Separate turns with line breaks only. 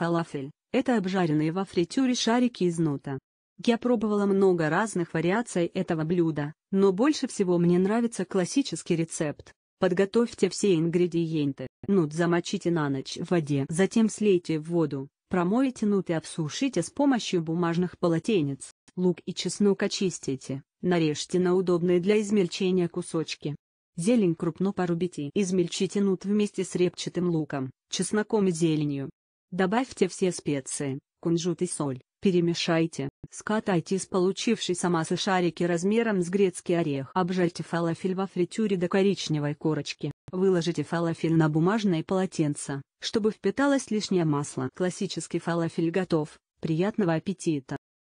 Фалафель – это обжаренные во фритюре шарики из нута. Я пробовала много разных вариаций этого блюда, но больше всего мне нравится классический рецепт. Подготовьте все ингредиенты, нут замочите на ночь в воде, затем слейте в воду, промойте нут и обсушите с помощью бумажных полотенец, лук и чеснок очистите, нарежьте на удобные для измельчения кусочки. Зелень крупно порубите, измельчите нут вместе с репчатым луком, чесноком и зеленью, Добавьте все специи, кунжут и соль, перемешайте, скатайте из получившейся массы шарики размером с грецкий орех. Обжарьте фалафель во фритюре до коричневой корочки. Выложите фалафель на бумажное полотенце, чтобы впиталось лишнее масло. Классический фалафель готов. Приятного аппетита!